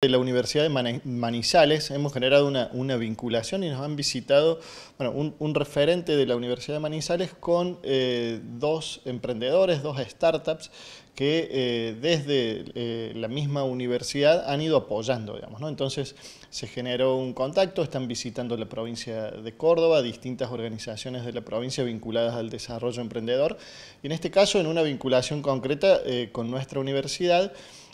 De la Universidad de Manizales hemos generado una, vinculación y nos han visitado un, referente de la Universidad de Manizales con eh, dos emprendedores, dos startups que eh, desde eh, la misma universidad han ido apoyando. Digamos, Entonces se generó un contacto, están visitando la provincia de Córdoba, distintas organizaciones de la provincia vinculadas al desarrollo emprendedor, y en este caso en una vinculación concreta con nuestra universidad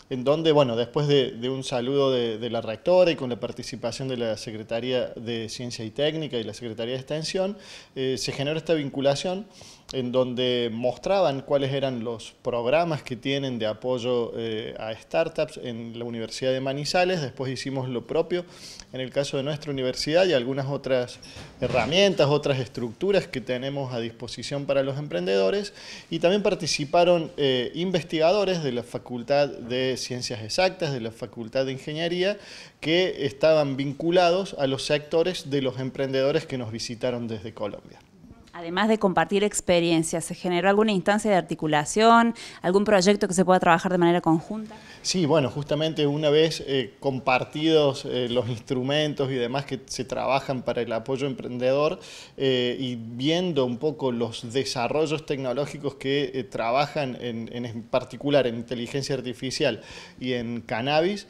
en donde, bueno, después de, un saludo de, la rectora y con la participación de la Secretaría de Ciencia y Técnica y la Secretaría de Extensión, eh, se genera esta vinculación en donde mostraban cuáles eran los programas que tienen de apoyo eh, a startups en la Universidad de Manizales. Después hicimos lo propio en el caso de nuestra universidad y algunas otras herramientas, otras estructuras que tenemos a disposición para los emprendedores. Y también participaron eh, investigadores de la Facultad de Ciencias Exactas, de la Facultad de Ingeniería, que estaban vinculados a los sectores de los emprendedores que nos visitaron desde Colombia. Además de compartir experiencias, ¿se generó alguna instancia de articulación, algún proyecto que se pueda trabajar de manera conjunta? Sí, bueno, justamente una vez eh, compartidos eh, los instrumentos y demás que se trabajan para el apoyo emprendedor eh, y viendo un poco los desarrollos tecnológicos que trabajan en, particular en inteligencia artificial y en cannabis,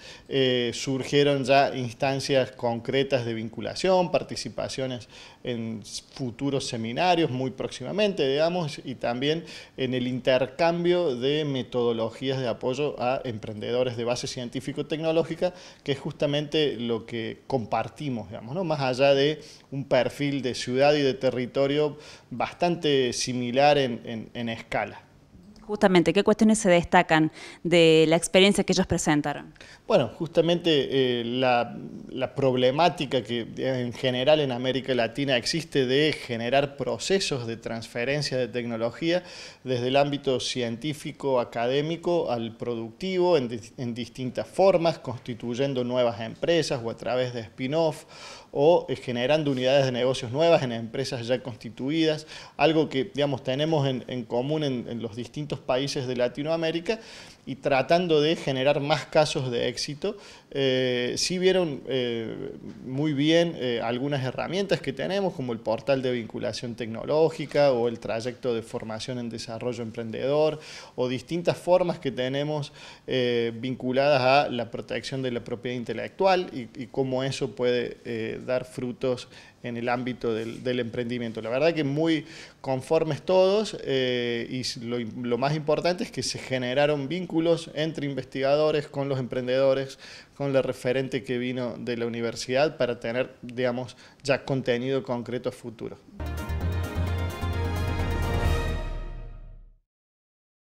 surgieron ya instancias concretas de vinculación, participaciones en futuros seminarios, muy próximamente, digamos, y también en el intercambio de metodologías de apoyo a emprendedores de base científico-tecnológica, que es justamente lo que compartimos, digamos, ¿no? más allá de un perfil de ciudad y de territorio bastante similar en escala. Justamente, ¿qué cuestiones se destacan de la experiencia que ellos presentaron? Bueno, justamente eh, la, problemática que eh, en general en América Latina existe de generar procesos de transferencia de tecnología desde el ámbito científico, académico al productivo en, distintas formas, constituyendo nuevas empresas o a través de spin-off o eh, generando unidades de negocios nuevas en empresas ya constituidas, algo que digamos, tenemos en, común en los distintos países de Latinoamérica y tratando de generar más casos de éxito. Eh, sí vieron eh, muy bien eh, algunas herramientas que tenemos, como el portal de vinculación tecnológica o el trayecto de formación en desarrollo emprendedor o distintas formas que tenemos eh, vinculadas a la protección de la propiedad intelectual y, cómo eso puede dar frutos en el ámbito del, emprendimiento. La verdad que muy conformes todos y lo, lo más más importante es que se generaron vínculos entre investigadores, con los emprendedores, con la referente que vino de la universidad para tener, digamos, ya contenido concreto futuro.